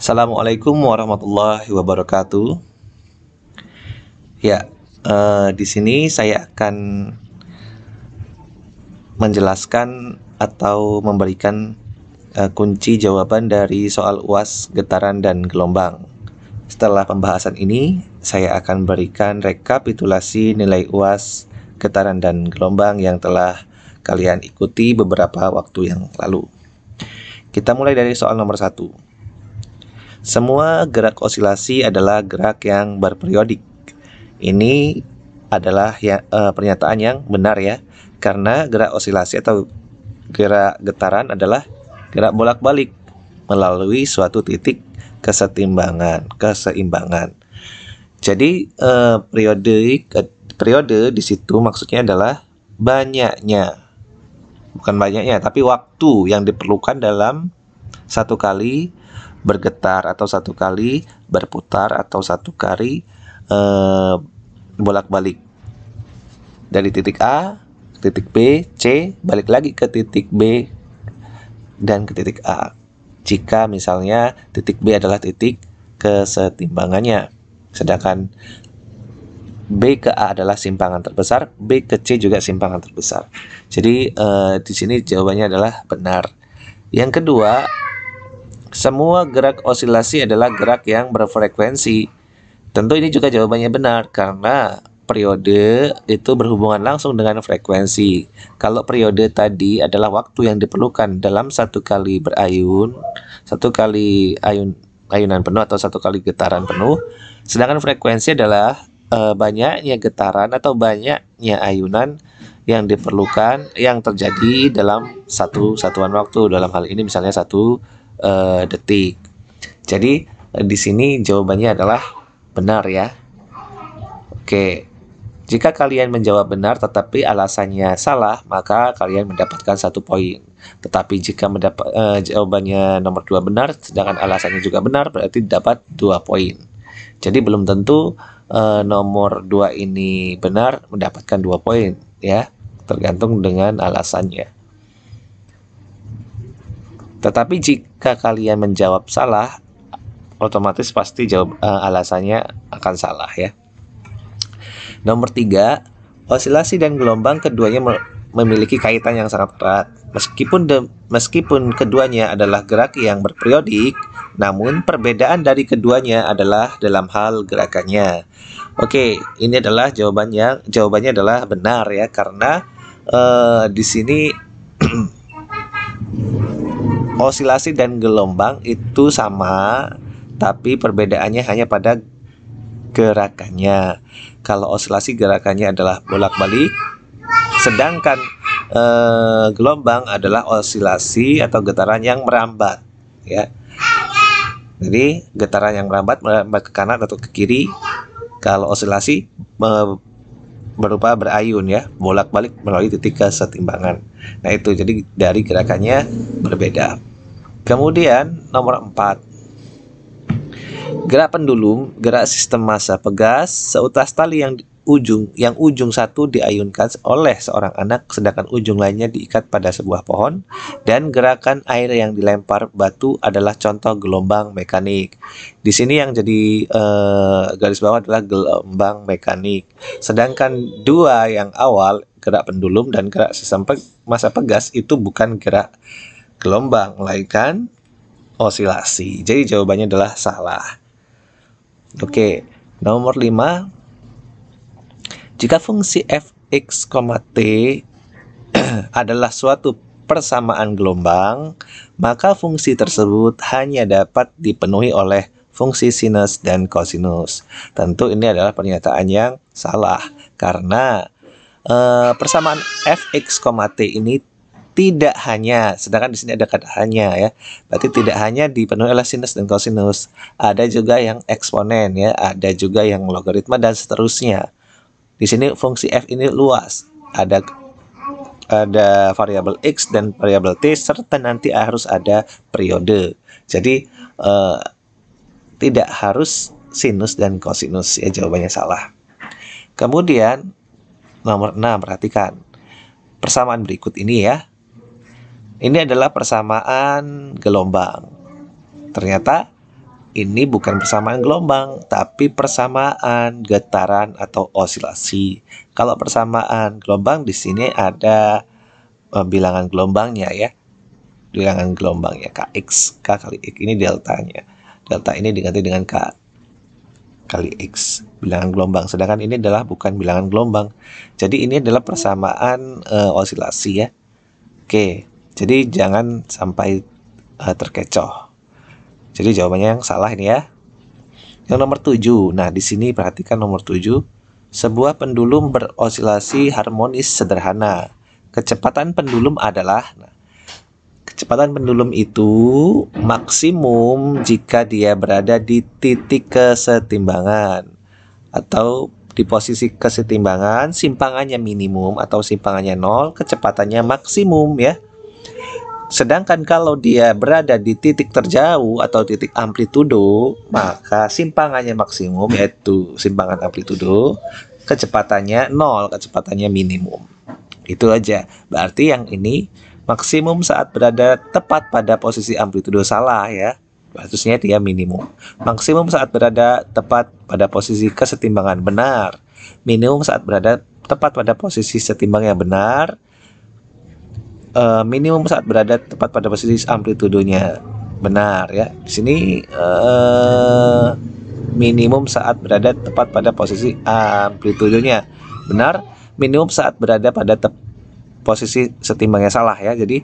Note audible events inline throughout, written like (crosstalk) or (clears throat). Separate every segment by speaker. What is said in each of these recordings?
Speaker 1: Assalamualaikum warahmatullahi wabarakatuh. Ya, eh, di sini saya akan menjelaskan atau memberikan eh, kunci jawaban dari soal UAS getaran dan gelombang. Setelah pembahasan ini, saya akan berikan rekapitulasi nilai UAS getaran dan gelombang yang telah kalian ikuti beberapa waktu yang lalu. Kita mulai dari soal nomor satu semua gerak osilasi adalah gerak yang berperiodik. Ini adalah ya, e, pernyataan yang benar ya, karena gerak osilasi atau gerak getaran adalah gerak bolak-balik melalui suatu titik kesetimbangan, keseimbangan. Jadi e, periode periode di situ maksudnya adalah banyaknya, bukan banyaknya, tapi waktu yang diperlukan dalam satu kali bergetar atau satu kali berputar atau satu kali e, bolak-balik dari titik A ke titik B, C, balik lagi ke titik B dan ke titik A. Jika misalnya titik B adalah titik kesetimbangannya, sedangkan B ke A adalah simpangan terbesar, B ke C juga simpangan terbesar. Jadi eh, di sini jawabannya adalah benar. Yang kedua, semua gerak osilasi adalah gerak yang berfrekuensi. Tentu ini juga jawabannya benar karena periode itu berhubungan langsung dengan frekuensi. Kalau periode tadi adalah waktu yang diperlukan dalam satu kali berayun, satu kali ayun ayunan penuh atau satu kali getaran penuh. Sedangkan frekuensi adalah e, banyaknya getaran atau banyaknya ayunan yang diperlukan yang terjadi dalam satu satuan waktu. Dalam hal ini misalnya satu uh, detik. Jadi uh, di sini jawabannya adalah benar ya. Oke. Jika kalian menjawab benar tetapi alasannya salah, maka kalian mendapatkan satu poin. Tetapi jika mendapat uh, jawabannya nomor dua benar, sedangkan alasannya juga benar, berarti dapat dua poin. Jadi belum tentu uh, nomor dua ini benar mendapatkan dua poin ya, tergantung dengan alasannya. Tetapi jika kalian menjawab salah, otomatis pasti jawab uh, alasannya akan salah ya. Nomor tiga, osilasi dan gelombang keduanya memiliki kaitan yang sangat erat. Meskipun de, meskipun keduanya adalah gerak yang berperiodik, namun perbedaan dari keduanya adalah dalam hal gerakannya. Oke, ini adalah jawabannya. Jawabannya adalah benar ya karena uh, di sini (clears throat) (clears throat) Hmm. Osilasi dan gelombang itu sama, tapi perbedaannya hanya pada gerakannya. Kalau osilasi gerakannya adalah bolak-balik, sedangkan eh, gelombang adalah osilasi atau getaran yang merambat, ya. Jadi getaran yang merambat merambat ke kanan atau ke kiri. Kalau osilasi eh, berupa berayun ya, bolak-balik melalui titik kesetimbangan. Nah, itu jadi dari gerakannya berbeda. Kemudian nomor 4. Gerak pendulum, gerak sistem massa pegas, seutas tali yang ujung yang ujung satu diayunkan oleh seorang anak sedangkan ujung lainnya diikat pada sebuah pohon dan gerakan air yang dilempar batu adalah contoh gelombang mekanik. Di sini yang jadi eh, garis bawah adalah gelombang mekanik. Sedangkan dua yang awal gerak pendulum dan gerak sistem pe masa pegas itu bukan gerak gelombang, melainkan osilasi. Jadi jawabannya adalah salah. Oke, nomor 5. Jika fungsi fx, t (clears throat) adalah suatu persamaan gelombang, maka fungsi tersebut hanya dapat dipenuhi oleh fungsi sinus dan kosinus. Tentu ini adalah pernyataan yang salah karena eh, persamaan fx, t ini tidak hanya sedangkan di sini ada kata hanya ya berarti hmm. tidak hanya dipenuhi oleh sinus dan kosinus ada juga yang eksponen ya ada juga yang logaritma dan seterusnya di sini fungsi f ini luas ada ada variabel x dan variabel t serta nanti harus ada periode jadi eh, tidak harus sinus dan kosinus ya jawabannya salah kemudian nomor 6 perhatikan persamaan berikut ini ya ini adalah persamaan gelombang. Ternyata ini bukan persamaan gelombang, tapi persamaan getaran atau osilasi. Kalau persamaan gelombang di sini ada eh, bilangan gelombangnya ya. Bilangan gelombangnya KX, K kali X ini deltanya. Delta ini diganti dengan K kali X bilangan gelombang. Sedangkan ini adalah bukan bilangan gelombang. Jadi ini adalah persamaan uh, eh, osilasi ya. Oke. Jadi jangan sampai uh, terkecoh. Jadi jawabannya yang salah ini ya. Yang nomor 7. Nah, di sini perhatikan nomor 7. Sebuah pendulum berosilasi harmonis sederhana. Kecepatan pendulum adalah nah, kecepatan pendulum itu maksimum jika dia berada di titik kesetimbangan atau di posisi kesetimbangan, simpangannya minimum atau simpangannya nol, kecepatannya maksimum ya. Sedangkan kalau dia berada di titik terjauh atau titik amplitudo, maka simpangannya maksimum yaitu simpangan amplitudo, kecepatannya nol, kecepatannya minimum. Itu aja. Berarti yang ini maksimum saat berada tepat pada posisi amplitudo salah ya. Batasnya dia minimum. Maksimum saat berada tepat pada posisi kesetimbangan benar. Minimum saat berada tepat pada posisi setimbang yang benar uh, minimum saat berada tepat pada posisi amplitudonya. Benar ya. Di sini uh, minimum saat berada tepat pada posisi amplitudonya. Benar, minimum saat berada pada posisi setimbangnya salah ya. Jadi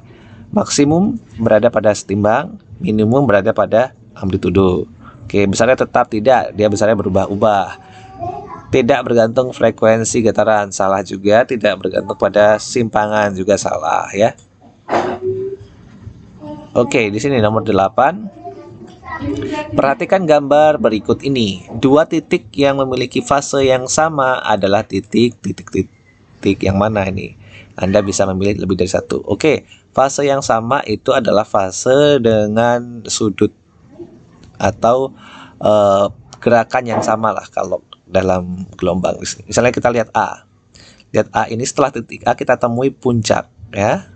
Speaker 1: maksimum berada pada setimbang, minimum berada pada amplitudo. Oke, besarnya tetap tidak, dia besarnya berubah-ubah tidak bergantung frekuensi getaran salah juga tidak bergantung pada simpangan juga salah ya Oke di sini nomor 8 Perhatikan gambar berikut ini dua titik yang memiliki fase yang sama adalah titik titik titik yang mana ini Anda bisa memilih lebih dari satu Oke fase yang sama itu adalah fase dengan sudut atau uh, gerakan yang sama lah kalau dalam gelombang. Misalnya kita lihat A. Lihat A ini setelah titik A kita temui puncak ya.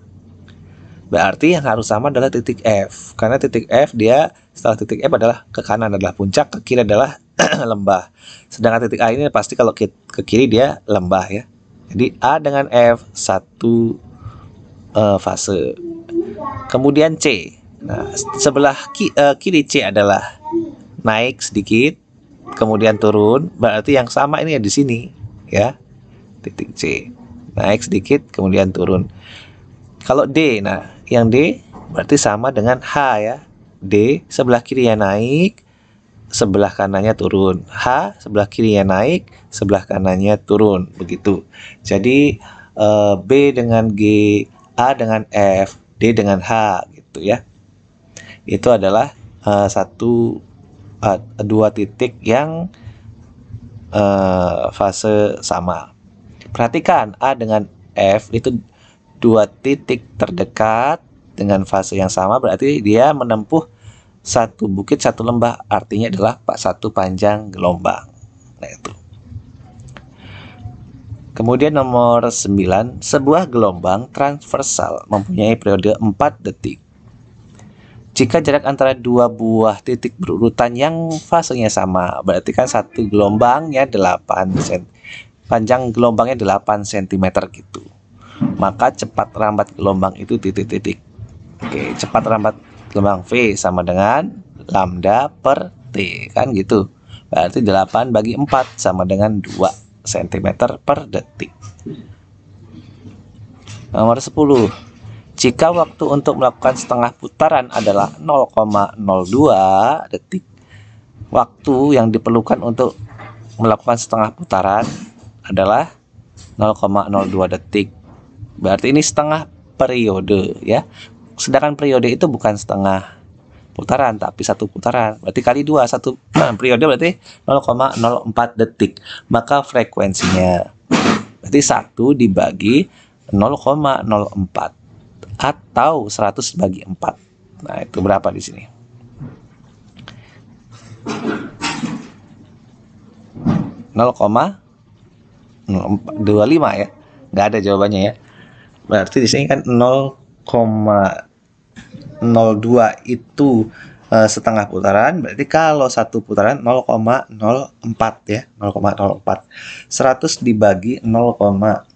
Speaker 1: Berarti yang harus sama adalah titik F karena titik F dia setelah titik F adalah ke kanan adalah puncak, ke kiri adalah (clears throat) lembah. Sedangkan titik A ini pasti kalau ke, kiri dia lembah ya. Jadi A dengan F satu uh, fase. Kemudian C. Nah, sebelah ki, uh, kiri C adalah naik sedikit kemudian turun, berarti yang sama ini ya di sini, ya. Titik C. Naik sedikit kemudian turun. Kalau D, nah, yang D berarti sama dengan H ya. D sebelah kiri ya naik, sebelah kanannya turun. H sebelah kiri ya naik, sebelah kanannya turun, begitu. Jadi eh, B dengan G, A dengan F, D dengan H gitu ya. Itu adalah eh, satu dua titik yang uh, fase sama. Perhatikan A dengan F itu dua titik terdekat dengan fase yang sama berarti dia menempuh satu bukit satu lembah artinya adalah pak satu panjang gelombang. Nah itu. Kemudian nomor 9, sebuah gelombang transversal mempunyai periode 4 detik jika jarak antara dua buah titik berurutan yang fasenya sama, berarti kan satu gelombangnya 8 cm. Panjang gelombangnya 8 cm gitu. Maka cepat rambat gelombang itu titik-titik. Oke, cepat rambat gelombang V sama dengan lambda per T, kan gitu. Berarti 8 bagi 4 sama dengan 2 cm per detik. Nomor 10. Jika waktu untuk melakukan setengah putaran adalah 0,02 detik, waktu yang diperlukan untuk melakukan setengah putaran adalah 0,02 detik. Berarti ini setengah periode ya. Sedangkan periode itu bukan setengah putaran tapi satu putaran. Berarti kali dua satu (clears throat) periode berarti 0,04 detik. Maka frekuensinya berarti satu dibagi 0,04 atau 100 bagi 4. Nah, itu berapa di sini? nol koma dua lima ya nggak ada jawabannya ya berarti di sini kan 0,02 itu uh, setengah putaran berarti kalau satu putaran 0,04 ya 0,04 100 dibagi 0,04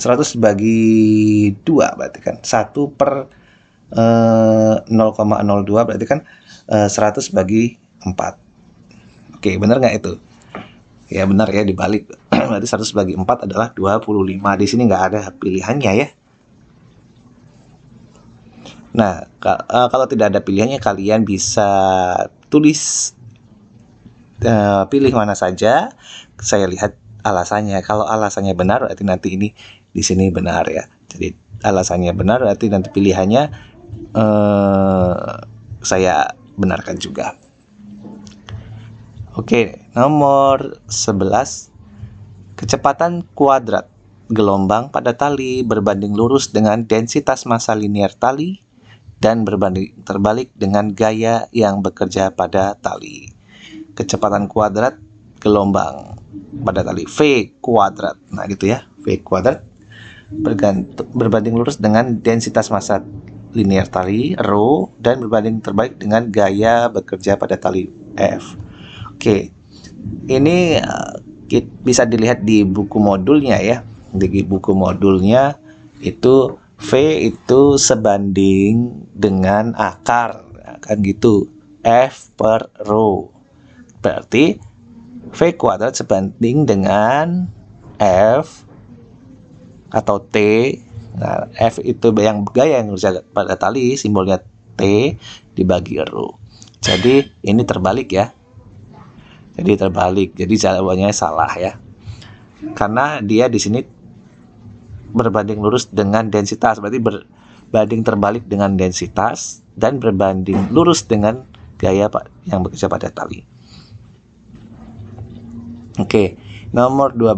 Speaker 1: 100 bagi 2 berarti kan 1 per uh, eh, 0,02 berarti kan uh, eh, 100 bagi 4 oke benar nggak itu ya benar ya dibalik (clears throat) berarti 100 bagi 4 adalah 25 di sini nggak ada pilihannya ya Nah, eh, kalau tidak ada pilihannya, kalian bisa tulis uh, pilih mana saja. Saya lihat alasannya. Kalau alasannya benar, berarti nanti ini di sini benar ya. Jadi alasannya benar berarti nanti pilihannya eh, saya benarkan juga. Oke, nomor 11 kecepatan kuadrat gelombang pada tali berbanding lurus dengan densitas massa linear tali dan berbanding terbalik dengan gaya yang bekerja pada tali. Kecepatan kuadrat gelombang pada tali V kuadrat. Nah, gitu ya. V kuadrat bergantung berbanding lurus dengan densitas massa linear tali rho dan berbanding terbaik dengan gaya bekerja pada tali F. Oke. Ini eh, bisa dilihat di buku modulnya ya. Di buku modulnya itu V itu sebanding dengan akar kan gitu. F per rho. Berarti V kuadrat sebanding dengan F atau T. Nah, F itu yang gaya yang berusia pada tali, simbolnya T dibagi RU. Jadi ini terbalik ya. Jadi terbalik. Jadi jawabannya salah ya. Karena dia di sini berbanding lurus dengan densitas, berarti berbanding terbalik dengan densitas dan berbanding lurus dengan gaya yang bekerja pada tali. Oke. Okay. Nomor 12,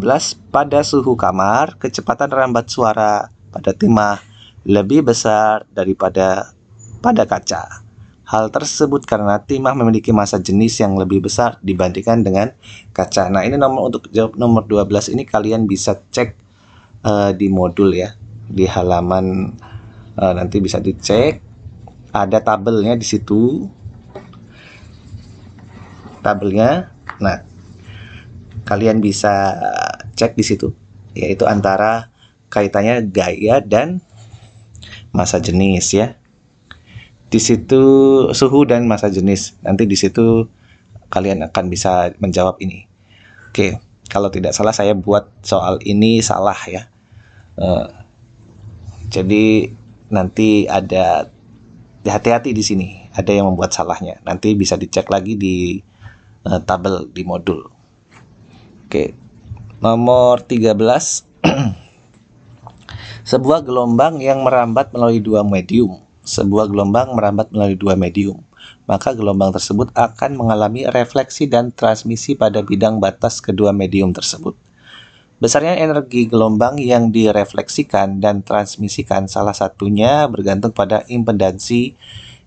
Speaker 1: pada suhu kamar, kecepatan rambat suara pada timah lebih besar daripada pada kaca. Hal tersebut karena timah memiliki masa jenis yang lebih besar dibandingkan dengan kaca. Nah, ini nomor untuk jawab nomor 12 ini kalian bisa cek uh, di modul ya, di halaman uh, nanti bisa dicek. Ada tabelnya di situ. Tabelnya. Nah, kalian bisa cek di situ yaitu antara kaitannya gaya dan masa jenis ya di situ suhu dan masa jenis nanti di situ kalian akan bisa menjawab ini oke kalau tidak salah saya buat soal ini salah ya uh, jadi nanti ada hati-hati di sini ada yang membuat salahnya nanti bisa dicek lagi di uh, tabel di modul Oke. Nomor 13. (clears throat) Sebuah gelombang yang merambat melalui dua medium. Sebuah gelombang merambat melalui dua medium. Maka gelombang tersebut akan mengalami refleksi dan transmisi pada bidang batas kedua medium tersebut. Besarnya energi gelombang yang direfleksikan dan transmisikan salah satunya bergantung pada impedansi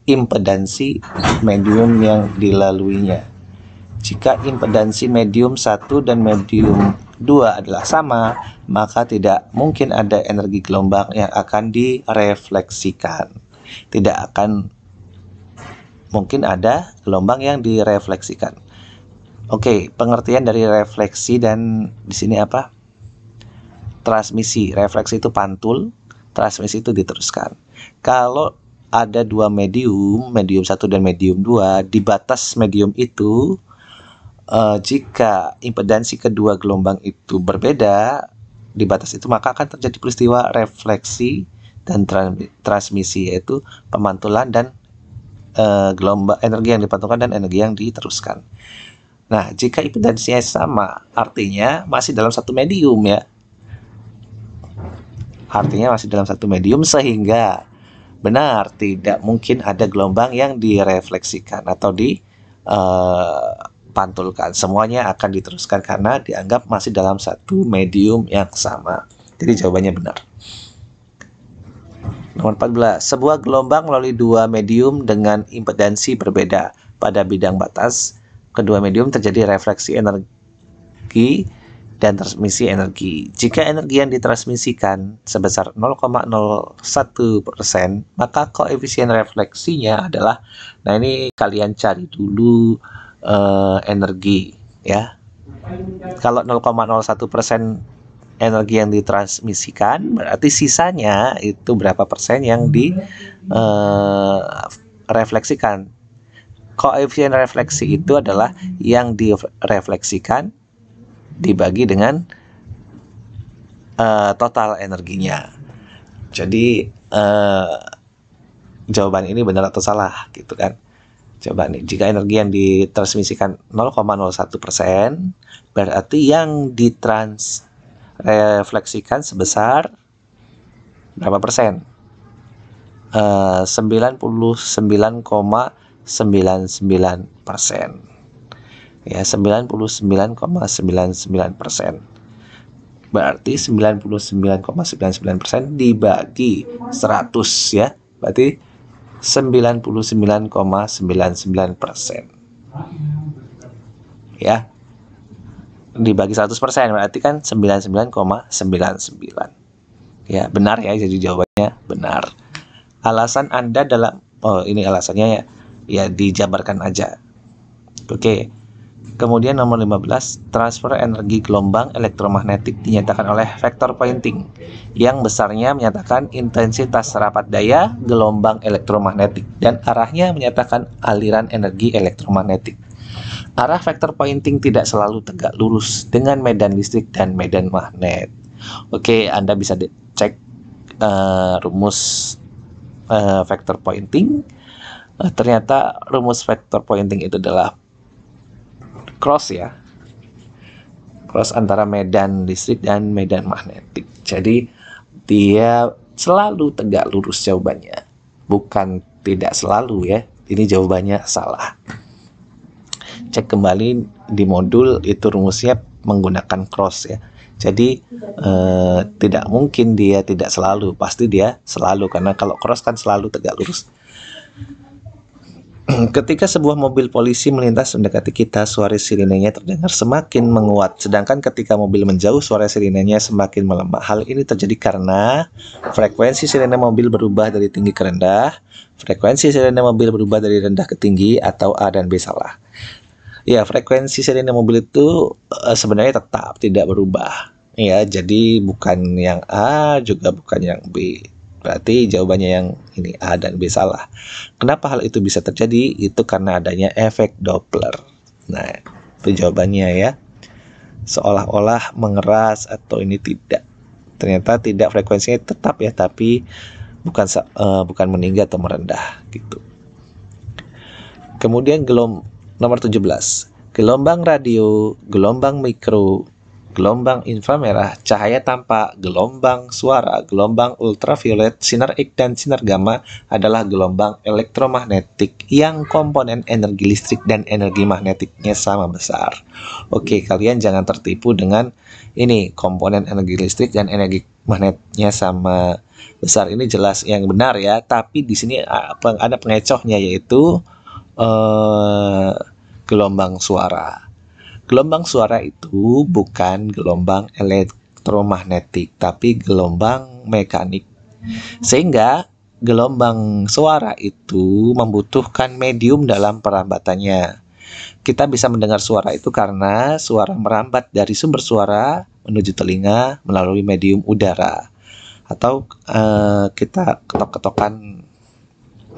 Speaker 1: impedansi medium yang dilaluinya. Jika impedansi medium 1 dan medium 2 adalah sama, maka tidak mungkin ada energi gelombang yang akan direfleksikan. Tidak akan mungkin ada gelombang yang direfleksikan. Oke, pengertian dari refleksi dan di sini apa? Transmisi. Refleksi itu pantul, transmisi itu diteruskan. Kalau ada dua medium, medium 1 dan medium 2, di batas medium itu uh, jika impedansi kedua gelombang itu berbeda di batas itu maka akan terjadi peristiwa refleksi dan transmisi yaitu pemantulan dan uh, gelombang energi yang dipantulkan dan energi yang diteruskan. Nah, jika impedansinya sama, artinya masih dalam satu medium ya. Artinya masih dalam satu medium sehingga benar tidak mungkin ada gelombang yang direfleksikan atau di eh, dipantulkan. Semuanya akan diteruskan karena dianggap masih dalam satu medium yang sama. Jadi jawabannya benar. Nomor 14. Sebuah gelombang melalui dua medium dengan impedansi berbeda pada bidang batas. Kedua medium terjadi refleksi energi dan transmisi energi. Jika energi yang ditransmisikan sebesar 0,01%, maka koefisien refleksinya adalah nah ini kalian cari dulu uh, energi ya. Kalau 0,01 persen energi yang ditransmisikan berarti sisanya itu berapa persen yang direfleksikan. Eh, uh, Koefisien refleksi itu adalah yang direfleksikan dibagi dengan uh, total energinya. Jadi uh, jawaban ini benar atau salah gitu kan? Coba nih, jika energi yang ditransmisikan 0,01 persen, berarti yang ditransrefleksikan sebesar berapa persen? Eh, uh, 99,99 persen. Ya, 99,99 persen. Berarti 99,99 persen dibagi 100 ya. Berarti 99,99 persen. Ya, dibagi 100 persen berarti kan 99,99. sembilan Ya, benar ya jadi jawabannya benar. Alasan Anda dalam oh ini alasannya ya ya dijabarkan aja. Oke. Okay. Kemudian nomor 15, transfer energi gelombang elektromagnetik dinyatakan oleh vektor pointing yang besarnya menyatakan intensitas rapat daya gelombang elektromagnetik dan arahnya menyatakan aliran energi elektromagnetik. Arah vektor pointing tidak selalu tegak lurus dengan medan listrik dan medan magnet. Oke, Anda bisa cek uh, rumus uh, vektor pointing. Uh, ternyata rumus vektor pointing itu adalah cross ya cross antara medan listrik dan medan magnetik jadi dia selalu tegak lurus jawabannya bukan tidak selalu ya ini jawabannya salah cek kembali di modul itu rumusnya menggunakan cross ya jadi eh, tidak mungkin dia tidak selalu, pasti dia selalu karena kalau cross kan selalu tegak lurus. (clears throat) Ketika sebuah mobil polisi melintas mendekati kita, suara sirinenya terdengar semakin menguat. Sedangkan ketika mobil menjauh, suara sirinenya semakin melemah. Hal ini terjadi karena frekuensi sirine mobil berubah dari tinggi ke rendah, frekuensi sirine mobil berubah dari rendah ke tinggi, atau A dan B salah. Ya, frekuensi sirine mobil itu eh, sebenarnya tetap tidak berubah. Ya, jadi bukan yang A juga bukan yang B. Berarti jawabannya yang ini A dan B salah. Kenapa hal itu bisa terjadi? Itu karena adanya efek Doppler. Nah, itu jawabannya ya. Seolah-olah mengeras atau ini tidak. Ternyata tidak frekuensinya tetap ya, tapi bukan uh, bukan meninggi atau merendah gitu. Kemudian gelom nomor 17. Gelombang radio, gelombang mikro, gelombang inframerah, cahaya tanpa, gelombang suara, gelombang ultraviolet, sinar X dan sinar gamma adalah gelombang elektromagnetik yang komponen energi listrik dan energi magnetiknya sama besar. Oke, kalian jangan tertipu dengan ini komponen energi listrik dan energi magnetnya sama besar ini jelas yang benar ya, tapi di sini ada pengecohnya yaitu eh, gelombang suara. Gelombang suara itu bukan gelombang elektromagnetik, tapi gelombang mekanik. Sehingga gelombang suara itu membutuhkan medium dalam perambatannya. Kita bisa mendengar suara itu karena suara merambat dari sumber suara menuju telinga melalui medium udara atau uh, kita ketok-ketokan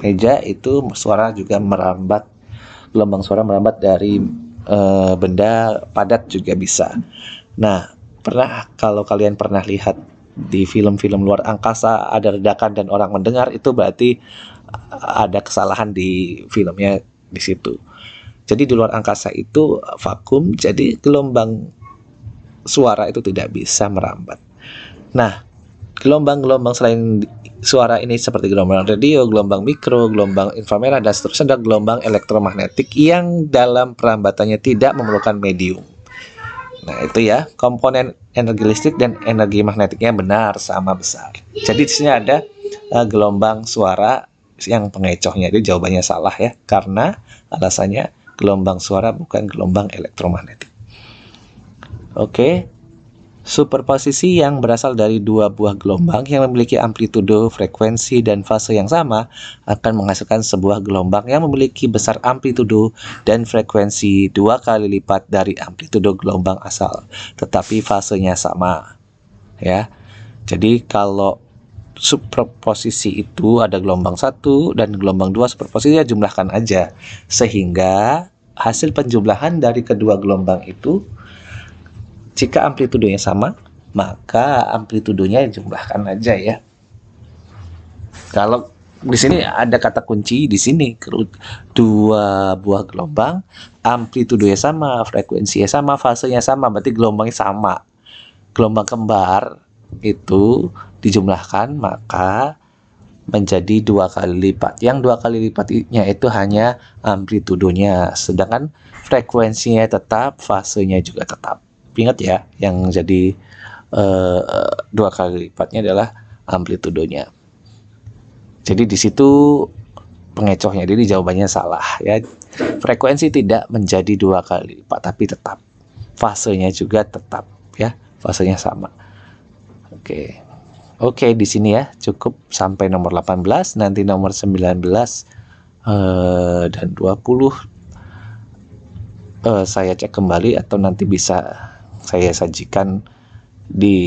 Speaker 1: meja itu suara juga merambat gelombang suara merambat dari uh, benda padat juga bisa. Nah, pernah kalau kalian pernah lihat di film-film luar angkasa ada redakan dan orang mendengar itu berarti ada kesalahan di filmnya di situ. Jadi di luar angkasa itu vakum, jadi gelombang suara itu tidak bisa merambat. Nah, gelombang-gelombang selain suara ini seperti gelombang radio, gelombang mikro, gelombang inframerah, dan seterusnya ada gelombang elektromagnetik yang dalam perambatannya tidak memerlukan medium. Nah itu ya, komponen energi listrik dan energi magnetiknya benar sama besar. Jadi di sini ada uh, gelombang suara yang pengecohnya. itu jawabannya salah ya, karena alasannya gelombang suara bukan gelombang elektromagnetik. Oke, Superposisi yang berasal dari dua buah gelombang yang memiliki amplitudo, frekuensi, dan fase yang sama akan menghasilkan sebuah gelombang yang memiliki besar amplitudo dan frekuensi dua kali lipat dari amplitudo gelombang asal, tetapi fasenya sama. Ya. Jadi kalau superposisi itu ada gelombang satu dan gelombang dua superposisi ya jumlahkan aja sehingga hasil penjumlahan dari kedua gelombang itu jika amplitudonya sama, maka amplitudonya jumlahkan aja ya. Kalau di sini ada kata kunci di sini dua buah gelombang amplitudonya sama frekuensinya sama fasenya sama berarti gelombangnya sama gelombang kembar itu dijumlahkan maka menjadi dua kali lipat yang dua kali lipatnya itu hanya amplitudonya sedangkan frekuensinya tetap fasenya juga tetap ingat ya yang jadi uh, dua kali lipatnya adalah amplitudonya. Jadi di situ pengecohnya jadi jawabannya salah ya. Frekuensi tidak menjadi dua kali lipat tapi tetap fasenya juga tetap ya, fasenya sama. Oke. Oke, di sini ya cukup sampai nomor 18, nanti nomor 19 eh, dan 20 uh, eh, saya cek kembali atau nanti bisa saya sajikan di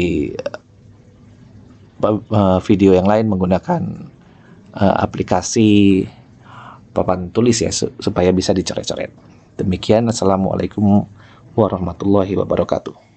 Speaker 1: eh, eh, video yang lain menggunakan eh, aplikasi papan tulis ya supaya bisa dicoret-coret. Demikian assalamualaikum warahmatullahi wabarakatuh.